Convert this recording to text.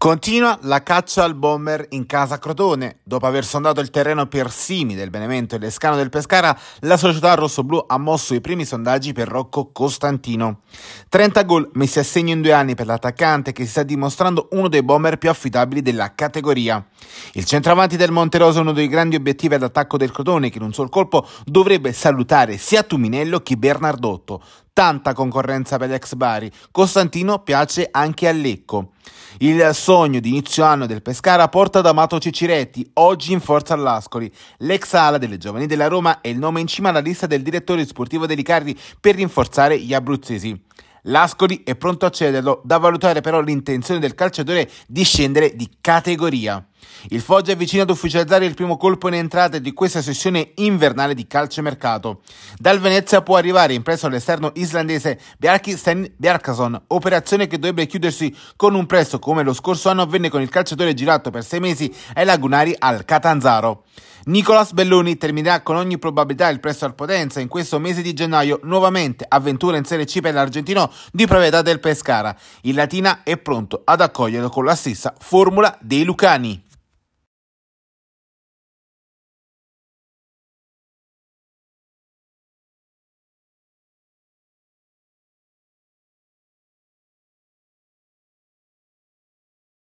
Continua la caccia al bomber in casa Crotone. Dopo aver sondato il terreno per Simi del Benevento e Lescano del Pescara, la società rossoblù ha mosso i primi sondaggi per Rocco Costantino. 30 gol messi a segno in due anni per l'attaccante che si sta dimostrando uno dei bomber più affidabili della categoria. Il centravanti del Monteroso è uno dei grandi obiettivi ad attacco del Crotone che in un sol colpo dovrebbe salutare sia Tuminello che Bernardotto, tanta concorrenza per l'ex Bari. Costantino piace anche a Lecco. Il sogno di inizio anno del Pescara porta ad Amato Ciciretti, oggi in forza all'Ascoli. L'ex ala delle giovani della Roma è il nome in cima alla lista del direttore sportivo Delicardi per rinforzare gli abruzzesi. L'Ascoli è pronto a cederlo, da valutare però l'intenzione del calciatore di scendere di categoria. Il Foggia è vicino ad ufficializzare il primo colpo in entrata di questa sessione invernale di calciomercato. Dal Venezia può arrivare impresso all'esterno islandese Bjarki Sten Bjarkason, operazione che dovrebbe chiudersi con un prestito come lo scorso anno avvenne con il calciatore girato per sei mesi ai Lagunari al Catanzaro. Nicolas Belloni terminerà con ogni probabilità il prestito al Potenza in questo mese di gennaio nuovamente avventura in Serie C per l'argentino di proprietà del Pescara. Il Latina è pronto ad accoglierlo con la stessa formula dei Lucani.